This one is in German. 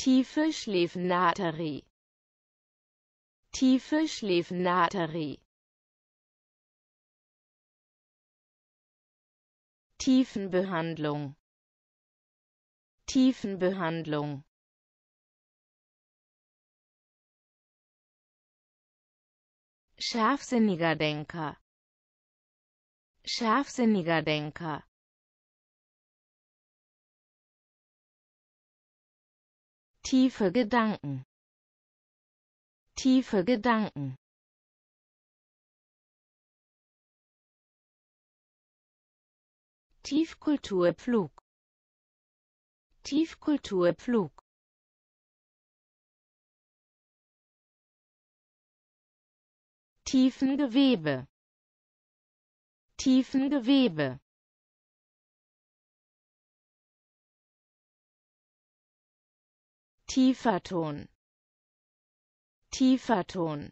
Tiefe Schläfenarterie. Tiefe Schläfenarterie. Tiefenbehandlung. Tiefenbehandlung. Scharfsinniger Denker. Scharfsinniger Denker. tiefe Gedanken tiefe Gedanken Tiefkulturpflug Tiefkulturpflug Tiefengewebe Tiefengewebe Tiefer Ton. Tiefer Ton.